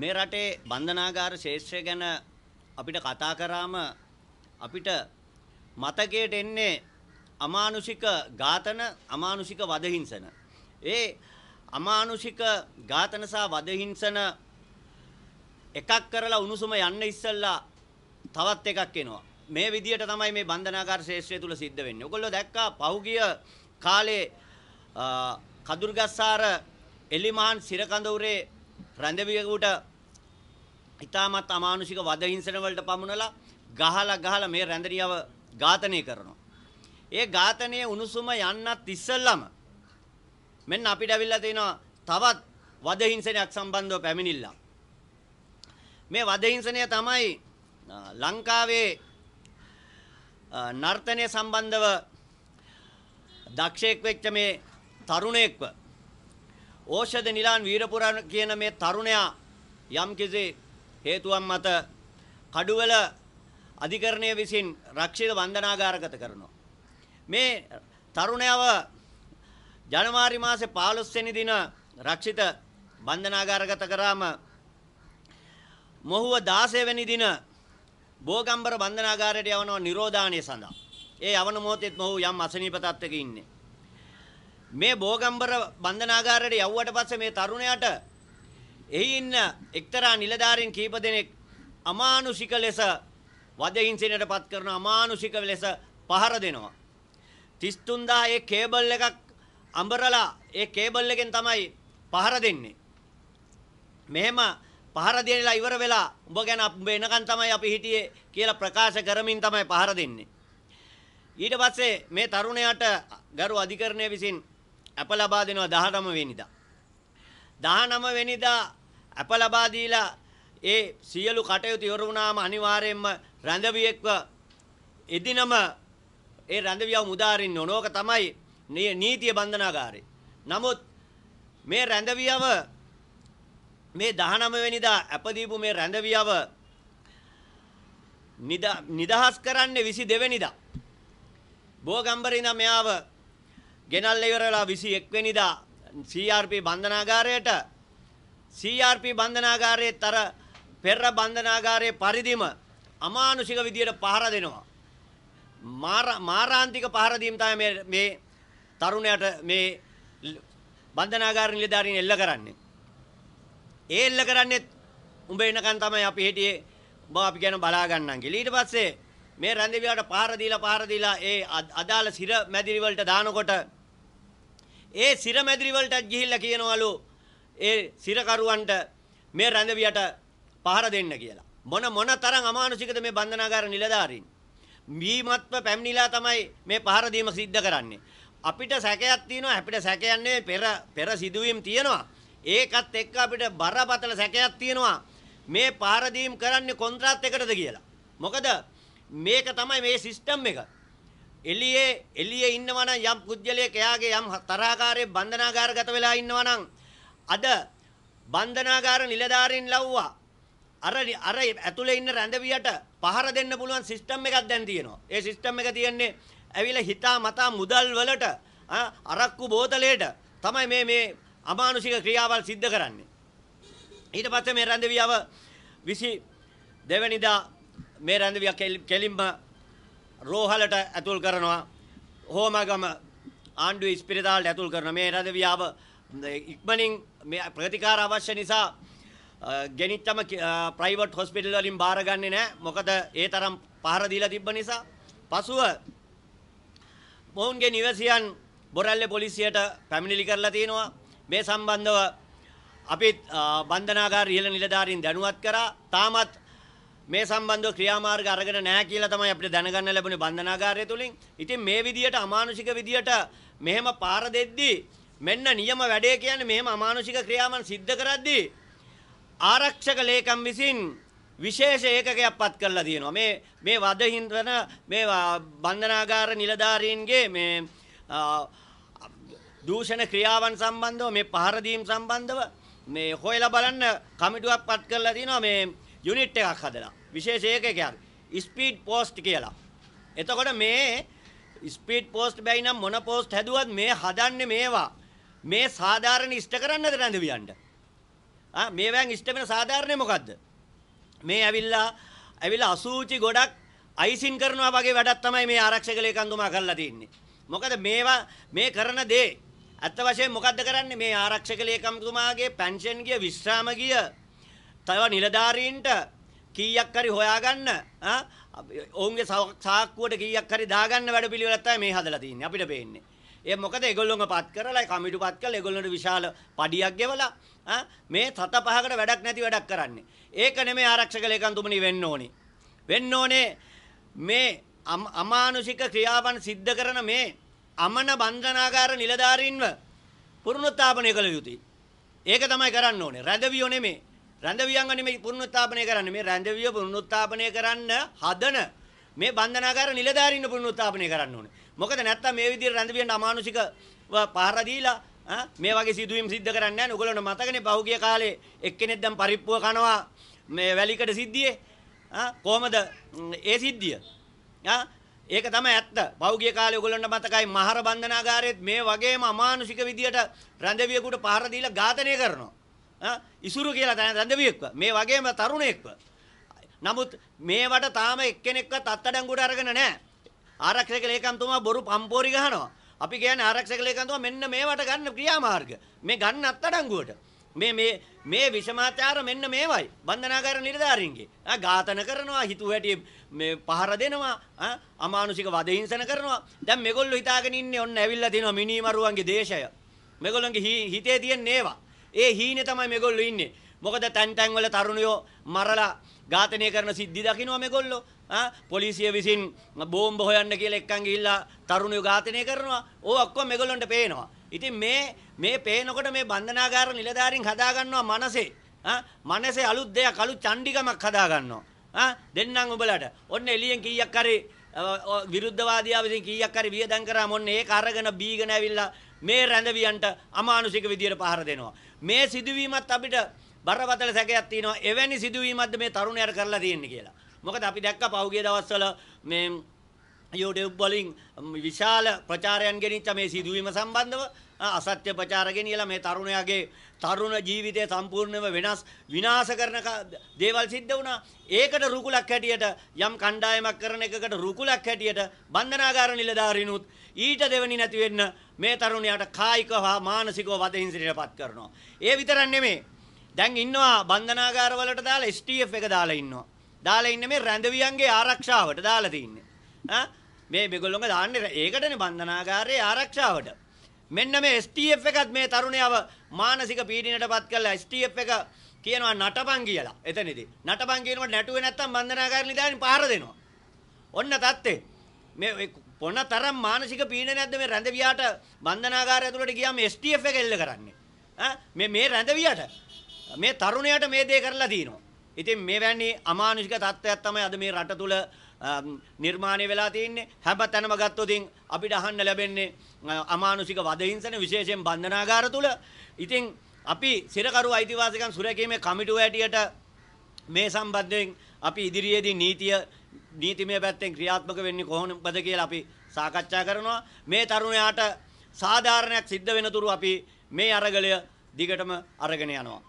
මේ රටේ බන්ධනාගාර ශේෂ්ත්‍රය ගැන අපිට කතා කරාම අපිට මතකයට එන්නේ අමානුෂික ඝාතන අමානුෂික වදහිංසන. ඒ අමානුෂික ඝාතන සහ වදහිංසන එකක් කරලා උණුසුම යන්න ඉස්සෙල්ලා තවත් එකක් එනවා. මේ විදියට තමයි මේ බන්ධනාගාර ශේෂ්ත්‍රය තුල සිද්ධ වෙන්නේ. ඔයගොල්ලෝ දැක්කා පහුගිය කාලේ කදුර්ගස්සාර එලිමහන් සිරකඳවුරේ රැඳවියෙකුට ඉතාමත් අමානුෂික වද හිංසන වලට පමුණලා ගහලා ගහලා මේ රැඳරියව ඝාතනය කරනවා. ඒ ඝාතනයේ උණුසුම යන්නත් ඉස්සෙල්ලම මෙන්න අපිට අවිල්ලා තිනවා තවත් වද හිංසනයක් සම්බන්ධව පැමිණිලා. මේ වද හිංසනය තමයි ලංකාවේ නර්තනය සම්බන්ධව දක්ෂයෙක් වෙච්ච මේ තරුණයෙක්ව ඕෂධ නිලාන් වීරපුර කියන මේ තරුණයා යම්කිසි හේතුවක් මත කඩුවල අධිකරණය විසින් රක්ෂිත වන්දනාගාරගත කරනවා. මේ තරුණයව ජනවාරි මාසේ 15 වෙනි දින රක්ෂිත බන්ධනාගාරගත කරාම මොහුව 16 වෙනි දින බෝගම්බර බන්ධනාගාරයට යවනවා නිරෝධානය සඳහා. ඒ යවන මොහොතෙත් මොහු යම් අසනීප තත්ත්වයක ඉන්නේ. මේ බෝගම්බර බන්ධනාගාරයට යවුවට පස්සේ මේ තරුණයාට එහි ඉන්න එක්තරා නිලධාරීන් කීප දෙනෙක් අමානුෂික ලෙස වදහිංසනයටපත් කරන අමානුෂික ලෙස පහර දෙනවා 33000 ඒ කේබල් එකක් අඹරලා ඒ කේබල් එකෙන් තමයි පහර දෙන්නේ මෙහෙම පහර දෙන්නලා ඉවර වෙලා උඹ ගැන උඹ එනකන් තමයි අපි හිටියේ කියලා ප්‍රකාශ කරමින් තමයි පහර දෙන්නේ ඊට පස්සේ මේ තරුණයාට ගරු අධිකරණය විසින් අප ලබා දෙනවා 19 වෙනිදා. 19 වෙනිදා අප ලබා දීලා ඒ සියලු කටයුතු ඉවර වුණාම අනිවාර්යයෙන්ම රැඳවියෙක්ව එදිනම ඒ රැඳවියව මුදාරින්න ඕනෝක තමයි නීතිය බන්ධනාගාරේ. නමුත් මේ රැඳවියව මේ 19 වෙනිදා අපදීපු මේ රැඳවියව නිදහස් කරන්නේ 22 වෙනිදා. බෝගම්බරිනා මෙයාව ගෙනල්ල ඉවර වෙලා 21 වෙනිදා CRP බන්ධනාගාරයට CRP බන්ධනාගාරයේ තර පෙර බන්ධනාගාරයේ පරිදිම අමානුෂික විදියට පහර දෙනවා. මාරාන්තික පහර දීම තමයි මේ තරුණයට මේ බන්ධනාගාර නිලධාරීන් එල්ල කරන්නේ. ඒ එල්ල කරන්නේ උඹ එනකන් තමයි අපි හිටියේ. උඹ අපි ගැන බලා ගන්නම් කියලා. ඊට පස්සේ මේ රැඳවිලාට පහර දීලා පහර දීලා ඒ අදාළ සිර මැදිරි වලට දානකොට ඒ සිරමැදිරි වලට ගිහිල්ලා කියනවලු ඒ සිරකරුවන්ට මේ රැඳවියට පහර දෙන්න කියලා. මොන මොන තරම් අමානුෂිකද මේ බන්ධනාගාර නිලධාරීන්. බීමත්ව පැමිණිලා තමයි මේ පහර දීම සිද්ධ කරන්නේ. අපිට සැකයක් තියෙනවා අපිට සැකයන්නේ පෙර පෙර සිදුවීම් තියෙනවා. ඒකත් එක්ක අපිට බරපතල සැකයක් තියෙනවා. මේ පහර දීම් කරන්නේ කොන්ත්‍රාත් එකටද කියලා. මොකද මේක තමයි මේ සිස්ටම් එක. එළියේ එළියේ ඉන්නවා නම් යම් පුජ්‍යලයක එයාගේ යම් තරහකාරයේ බන්ධනාගාරගත වෙලා ඉන්නවා නම් අද බන්ධනාගාර නිලධාරීන් ලව්වා අර අර ඇතුලේ ඉන්න රැඳවියට පහර දෙන්න පුළුවන් සිස්ටම් එකක් දැන් තියෙනවා. ඒ සිස්ටම් එක තියෙන්නේ ඇවිල්ලා හිතා මතා මුදල් වලට අරක්කු බෝතලයට තමයි මේ මේ අමානුෂික ක්‍රියාවල් සිද්ධ කරන්නේ. ඊට පස්සේ මේ රැඳවියව 22 වෙනිදා මේ රැඳවිය කෙලින්ම රෝහලට ඇතුල් කරනවා හෝමගම ආණ්ඩුව ඉස්පිරිතාලට ඇතුල් කරන මේ රද ව්‍යාප ඉක්මනින් මේ ප්‍රතිකාර අවශ්‍ය නිසා ගෙනිච්චම ප්‍රයිවට් හොස්පිටල් වලින් බාරගන්නේ නැහැ මොකද ඒ තරම් පහර දීලා තිබ්බ නිසා පසුව මොවුන්ගේ නිවසියන් බොරැල්ලේ පොලිසියට පැමිණිලි කරලා තියෙනවා මේ සම්බන්ධව අපි බන්ධනාගාර ඉහළ නිලධාරීන් දැනුවත් කරා තාමත් මේ සම්බන්ධව ක්‍රියාමාර්ග අරගෙන නැහැ කියලා තමයි අපිට දැනගන්න ලැබුණේ බන්ධනාගාරය තුලින්. ඉතින් මේ විදියට අමානුෂික විදියට මෙහෙම පාර දෙද්දී මෙන්න නියම වැඩේ කියන්නේ මෙහෙම අමානුෂික ක්‍රියාවන් සිද්ධ කරද්දී ආරක්ෂක ලේකම් විසින් විශේෂ ඒකකයක් පත් කරලා තියෙනවා. මේ මේ වදහින් වෙන මේ බන්ධනාගාර නිලධාරීන්ගේ මේ දූෂණ ක්‍රියාවන් සම්බන්ධව මේ පහර දීම් සම්බන්ධව මේ හොයලා බලන්න කමිටුවක් පත් කරලා තිනවා මේ යුනිට් එකක් හදලා විශේෂ ඒකකයක් ස්පීඩ් පෝස්ට් කියලා. එතකොට මේ ස්පීඩ් පෝස්ට් බැයි නම් මොන පෝස්ට් හැදුවත් මේ හදන්නේ මේවා. මේ සාධාරණ ඉෂ්ට කරන්නද රැඳවියන්ට? ආ මේවෙන් ඉෂ්ට වෙන සාධාරණේ මොකද්ද? මේ ඇවිල්ලා ඇවිල්ලා අසූචි ගොඩක් අයිසින් කරනවා වගේ වැඩක් තමයි මේ ආරක්ෂක ලේකම්තුමා කරලා තින්නේ. මොකද මේවා මේ කරන දේ ඇත්ත වශයෙන් මොකද්ද කරන්නේ මේ ආරක්ෂක ලේකම්තුමාගේ පෙන්ෂන් ගිය විශ්‍රාම ගිය තව නිලධාරීන්ට කීයක් හරි හොයාගන්න ඔවුන්ගේ සාක්කුවට කීයක් හරි දාගන්න වැඩපිළිවෙලක් තමයි මේ හදලා තින්නේ අපිට පේන්නේ. ඒ මොකද ඒගොල්ලෝම පත් කරලා කමිටු පත් කරලා ඒගොල්ලන්ට විශාල පඩියක් ගෙවලා මේ තත පහකට වැඩක් නැති වැඩක් කරන්නේ. ඒක නෙමෙයි ආරක්ෂක ලේකම්තුමනි වෙන්න ඕනේ. වෙන්න ඕනේ මේ අමානුෂික ක්‍රියාවන් සිද්ධ කරන මේ අමන බන්ධනාගාර නිලධාරීන්ව පුනරුත්ථාපනය කළ යුතුයි. ඒක තමයි කරන්න ඕනේ. රැඳවියෝ නෙමෙයි. රැඳවියන්ව නෙමෙයි පුනරුත්ථාපනය කරන්නේ. මේ රැඳවිය පුනරුත්ථාපනය කරන්න හදන මේ බන්ධනාගාර නිලධාරීන් පුනරුත්ථාපනය කරන්න ඕනේ. මොකද නැත්තම් මේ විදිහට රැඳවියන්ට අමානුෂික පහර දීලා මේ වගේ සිදුවීම් සිද්ධ කරන්නේ නැහැ. උගලොන මතකනේ පහුගිය කාලේ එක්කෙනෙක් දැන් පරිප්පුව කනවා මේ වැලිකඩ සිද්ධියේ. කොහමද ඒ සිද්ධිය? ඒක තමයි ඇත්ත. පෞගිය කාලේ ඔයගොල්ලන්ට මතකයි මහර බන්ධනාගාරයේත් මේ වගේම අමානුෂික විදියට රැඳවියෙකුට පහර දීලා ඝාතනය කරනවා. ඉසුරු කියලා තැන රඳවියෙක්ව මේ වගේම තරුණයෙක්ව නමුත් මේවට තාම එක්කෙනෙක්වත් අත්අඩංගුවට අරගෙන නැහැ ආරක්ෂක ලේකම්තුමා බොරු පම්පෝරි ගහනවා අපි කියන්නේ ආරක්ෂක ලේකම්තුමා මෙන්න මේවට ගන්න ක්‍රියාමාර්ග මේ ගන්න අත්අඩංගුවට මේ මේ මේ විෂමාචාර මෙන්න මේවයි බන්ධනාගාර නිලධාරීන්ගේ ආ ඝාතන කරනවා හිතුව හැටි මේ පහර දෙනවා අමානුෂික වද හිංසන කරනවා දැන් මේගොල්ලෝ හිතාගෙන ඉන්නේ ඔන්න ඇවිල්ලා තිනවා මිනි මරුවන්ගේ දේශය මේගොල්ලන්ගේ හිතේ තියෙන ඒවා ඒ හීනේ තමයි මේගොල්ලෝ ඉන්නේ. මොකද තැන් තැන් වල තරුණයෝ මරලා ඝාතනය කරන සිද්ධි දකින්නවා මේගොල්ලෝ. ආ පොලිසිය විසින් බෝම්බ හොයන්න කියලා එක්කන් ගිහිල්ලා තරුණයෝ ඝාතනය කරනවා. ඕ ඔක්කොම මේගොල්ලන්ට පේනවා. ඉතින් මේ මේ පේනකොට මේ බන්ධනාගාර නිලධාරීන් හදාගන්නවා මනසේ. ආ මනසේ අලුත් දෙයක් අලුත් චණ්ඩිකමක් හදාගන්නවා. ආ දෙන්නම් ඔබලට. ඔන්න එළියෙන් කීයක් හරි විරුද්ධවාදියා විසින් කීයක් හරි වියදම් කරාම ඔන්න ඒක අරගෙන බීගෙන ඇවිල්ලා මේ රැඳවියන්ට අමානුෂික විදියට පහර දෙනවා. මේ සිදුවීමත් අපිට බරපතල සැකයක් තියෙනවා එවැනි සිදුවීමක්ද මේ තරුණයාට කරලා තියෙන්නේ කියලා. මොකද අපි දැක්ක පහුගිය දවස්වල මේ YouTube වලින් විශාල ප්‍රචාරයන් ගෙනිච්ච මේ සිදුවීම සම්බන්ධව අසත්‍ය ප්‍රචාර ගෙනියලා මේ තරුණයාගේ තරුණ ජීවිතය සම්පූර්ණයෙන්ම වෙනස් විනාශ කරන දේවල් සිද්ධ වුණා. ඒකට රුකුලක් හැටියට යම් කණ්ඩායමක් කරන එකකට රුකුලක් හැටියට බන්ධනාගාර නිලධාරිනුත් ඊට දෙවෙනි නැති වෙන්න මේ තරුණයාට කායිකව මානසිකව වදහිංසනයටපත් කරනවා. ඒ විතරක් නෙමෙයි. දැන් ඉන්නවා බන්ධනාගාර වලට දාලා STF එක දාලා ඉන්නවා. දාලා ඉන්නේ මේ රැඳවියන්ගේ ආරක්ෂාවට දාලා තින්නේ. ආ මේ මේගොල්ලෝගේ දාන්නේ ඒකටනේ බන්ධනාගාරයේ ආරක්ෂාවට. මෙන්න මේ STF එකත් මේ තරුණයව මානසික පීඩනයටපත් කරලා STF එක කියනවා නටබන් කියලා. එතනදී නටබන් කියනකොට නැටුවේ නැත්තම් බන්ධනාගාරේ නිදාගෙන පහර දෙනවා. ඔන්න தත්තේ මේ මොන තරම් මානසික පීඩනයක්ද මේ රැඳවියාට බන්ධනාගාරය ඇතුළට ගියාම STF එක එල්ල කරන්නේ. මේ මේ රැඳවියාට මේ තරුණයාට මේ දේ කරලා දිනවා. ඉතින් මේ වැනි අමානුෂික තත්ත්වයක් තමයි අද මේ රට තුල නිර්මාණය වෙලා තින්නේ. හැබ තැනම ගත්තොත් අපිට අහන්න ලැබෙන්නේ අමානුෂික වදහිංසන විශේෂයෙන් බන්ධනාගාර තුල. ඉතින් අපි සිරකරු අයිතිවාසිකම් සුරැකීමේ කමිටුව ඇටියට මේ සම්බන්ධයෙන් අපි ඉදිරියේදී නීතිය නීතිමය පැත්තෙන් ක්‍රියාත්මක වෙන්නේ කොහොමද කියලා අපි සාකච්ඡා කරනවා. මේ තරුණයාට සාධාරණයක් සිද්ධ වෙනතුරු අපි මේ අරගලය දිගටම අරගෙන යනවා.